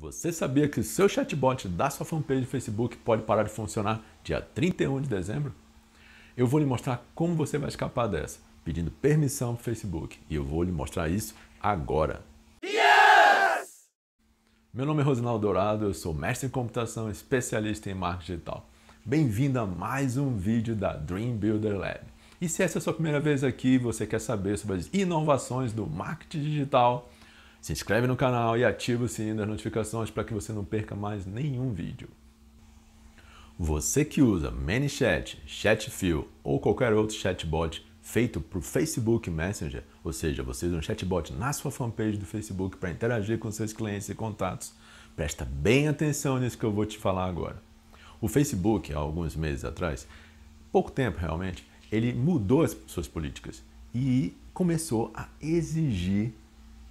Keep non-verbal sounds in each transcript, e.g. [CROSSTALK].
Você sabia que o seu chatbot da sua fanpage do Facebook pode parar de funcionar dia 31 de dezembro? Eu vou lhe mostrar como você vai escapar dessa, pedindo permissão para o Facebook. E eu vou lhe mostrar isso agora. Yes! Meu nome é Rosinaldo Dourado, eu sou mestre em computação, especialista em marketing digital. Bem-vindo a mais um vídeo da Dream Builder Lab. E se essa é a sua primeira vez aqui e você quer saber sobre as inovações do marketing digital, se inscreve no canal e ativa o sininho das notificações para que você não perca mais nenhum vídeo. Você que usa ManyChat, ChatFill ou qualquer outro chatbot feito para o Facebook Messenger, ou seja, você usa um chatbot na sua fanpage do Facebook para interagir com seus clientes e contatos, presta bem atenção nisso que eu vou te falar agora. O Facebook, há alguns meses atrás, pouco tempo realmente, ele mudou as suas políticas e começou a exigir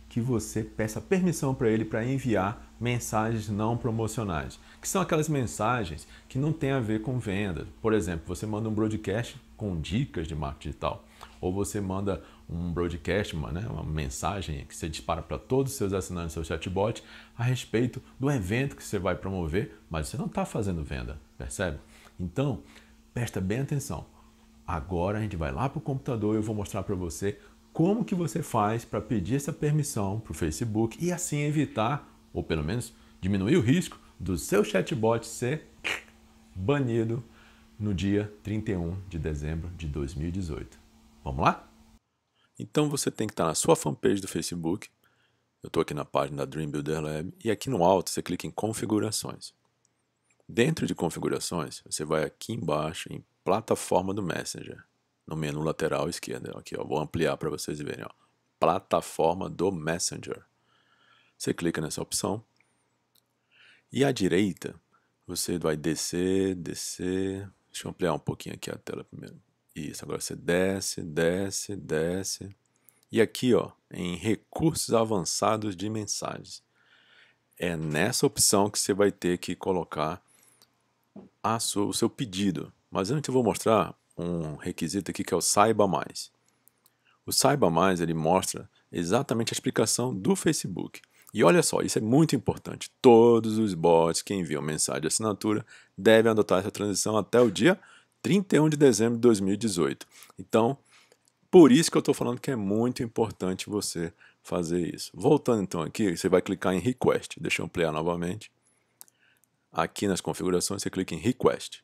que você peça permissão para ele para enviar mensagens não promocionais, que são aquelas mensagens que não têm a ver com venda. Por exemplo, você manda um broadcast com dicas de marketing digital, ou você manda um broadcast, uma, né, uma mensagem que você dispara para todos os seus assinantes do seu chatbot a respeito do evento que você vai promover, mas você não está fazendo venda, percebe? Então, presta bem atenção. Agora a gente vai lá para o computador e eu vou mostrar para você como que você faz para pedir essa permissão para o Facebook e assim evitar, ou pelo menos diminuir o risco do seu chatbot ser banido no dia 31 de dezembro de 2018. Vamos lá? Então você tem que estar na sua fanpage do Facebook. Eu estou aqui na página da Dream Builder Lab e aqui no alto você clica em configurações. Dentro de configurações, você vai aqui embaixo em plataforma do Messenger no menu lateral esquerdo. Aqui, ó, vou ampliar para vocês verem. Ó, plataforma do Messenger. Você clica nessa opção. E à direita, você vai descer, descer. Deixa eu ampliar um pouquinho aqui a tela primeiro. Isso, agora você desce, desce, desce. E aqui, ó, em recursos avançados de mensagens. É nessa opção que você vai ter que colocar a sua, o seu pedido. Mas antes eu vou mostrar um requisito aqui que é o saiba mais. O saiba mais ele mostra exatamente a explicação do Facebook. E olha só, isso é muito importante. Todos os bots que enviam mensagem de assinatura devem adotar essa transição até o dia 31 de dezembro de 2018. Então, por isso que eu estou falando que é muito importante você fazer isso. Voltando então aqui, você vai clicar em Request. Deixa eu ampliar novamente. Aqui nas configurações, você clica em Request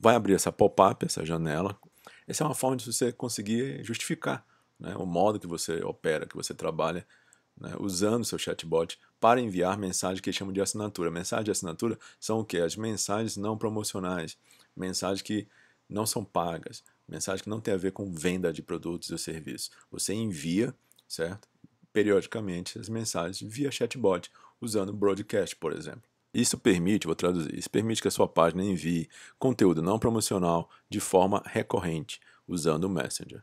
vai abrir essa pop-up, essa janela. Essa é uma forma de você conseguir justificar né, o modo que você opera, que você trabalha, né, usando seu chatbot para enviar mensagens que chamam de assinatura. Mensagens de assinatura são o que? As mensagens não promocionais, mensagens que não são pagas, mensagens que não têm a ver com venda de produtos ou serviços. Você envia, certo? Periodicamente as mensagens via chatbot, usando broadcast, por exemplo. Isso permite, vou traduzir, isso permite que a sua página envie conteúdo não promocional de forma recorrente, usando o Messenger.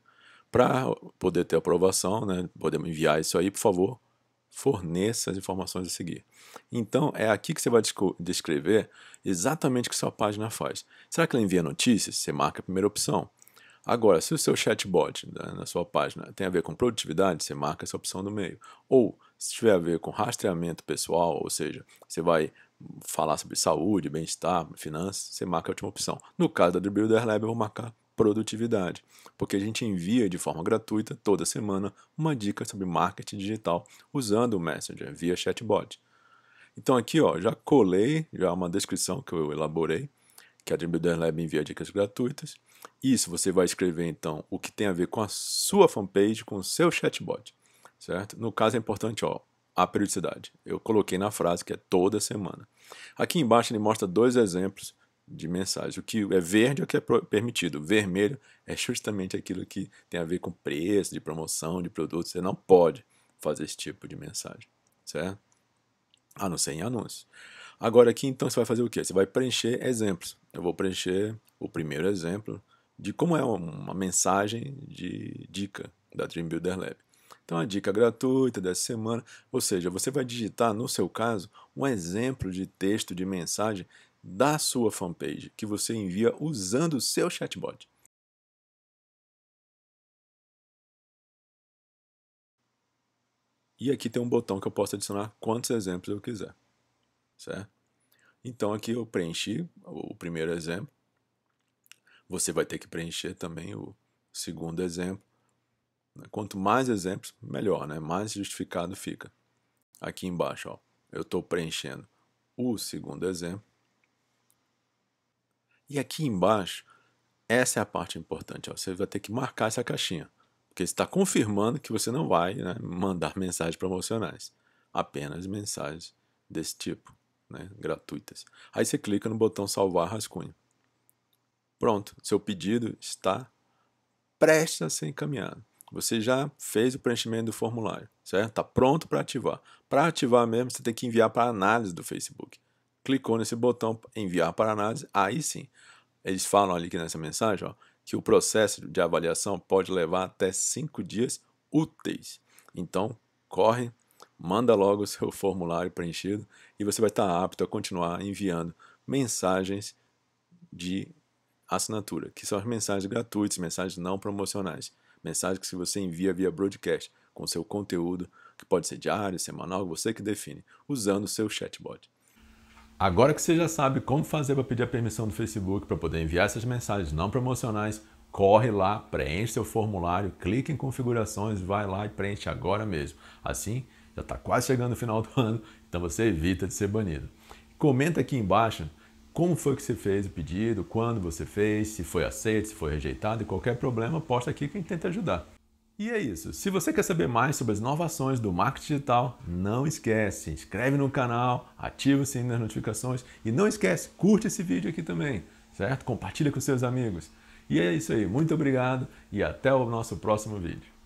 Para poder ter aprovação, né, podemos enviar isso aí, por favor, forneça as informações a seguir. Então, é aqui que você vai descrever exatamente o que sua página faz. Será que ela envia notícias? Você marca a primeira opção. Agora, se o seu chatbot né, na sua página tem a ver com produtividade, você marca essa opção do meio. Ou se tiver a ver com rastreamento pessoal, ou seja, você vai falar sobre saúde, bem-estar, finanças, você marca a última opção. No caso da The Builder Lab, eu vou marcar produtividade, porque a gente envia de forma gratuita toda semana uma dica sobre marketing digital usando o Messenger via chatbot. Então aqui, ó, já colei já uma descrição que eu elaborei, que a The Builder Lab envia dicas gratuitas. Isso você vai escrever então o que tem a ver com a sua fanpage, com o seu chatbot, certo? No caso é importante, ó, a periodicidade. Eu coloquei na frase que é toda semana. Aqui embaixo ele mostra dois exemplos de mensagem. O que é verde é o que é permitido. O vermelho é justamente aquilo que tem a ver com preço, de promoção, de produtos. Você não pode fazer esse tipo de mensagem, certo? A não ser em anúncios. Agora aqui então você vai fazer o quê? Você vai preencher exemplos. Eu vou preencher o primeiro exemplo de como é uma mensagem de dica da Dream Builder Lab. Então, a dica gratuita dessa semana, ou seja, você vai digitar, no seu caso, um exemplo de texto de mensagem da sua fanpage que você envia usando o seu chatbot. E aqui tem um botão que eu posso adicionar quantos exemplos eu quiser, certo? Então aqui eu preenchi o primeiro exemplo. Você vai ter que preencher também o segundo exemplo né? Quanto mais exemplos, melhor, né? mais justificado fica. Aqui embaixo, ó, eu estou preenchendo o segundo exemplo. E aqui embaixo, essa é a parte importante. Ó, você vai ter que marcar essa caixinha, porque está confirmando que você não vai né, mandar [LAUGHS] mensagens promocionais, apenas mensagens desse tipo, né, gratuitas. Aí você clica no botão salvar rascunho. Pronto, seu pedido está prestes a ser encaminhado. Você já fez o preenchimento do formulário, certo? Está pronto para ativar. Para ativar mesmo, você tem que enviar para análise do Facebook. Clicou nesse botão enviar para análise, aí sim. Eles falam ali que nessa mensagem ó, que o processo de avaliação pode levar até cinco dias úteis. Então, corre, manda logo o seu [LAUGHS] formulário preenchido e você vai estar apto a continuar enviando mensagens de assinatura, que são as mensagens gratuitas, mensagens não promocionais mensagem que se você envia via broadcast com seu conteúdo, que pode ser diário, semanal, você que define, usando o seu chatbot. Agora que você já sabe como fazer para pedir a permissão do Facebook para poder enviar essas mensagens não promocionais, corre lá, preenche seu formulário, clique em configurações, vai lá e preenche agora mesmo. Assim, já está quase chegando o final do [LAUGHS] ano, então você evita de ser banido. Comenta aqui embaixo como foi que você fez o pedido, quando você fez, se foi aceito, se foi rejeitado e qualquer problema, posta aqui quem tenta ajudar. E é isso. Se você quer saber mais sobre as inovações do marketing digital, não esquece, se inscreve no canal, ativa o sininho das notificações e não esquece, curte esse vídeo aqui também, certo? Compartilha com seus amigos. E é isso aí. Muito obrigado e até o nosso próximo vídeo.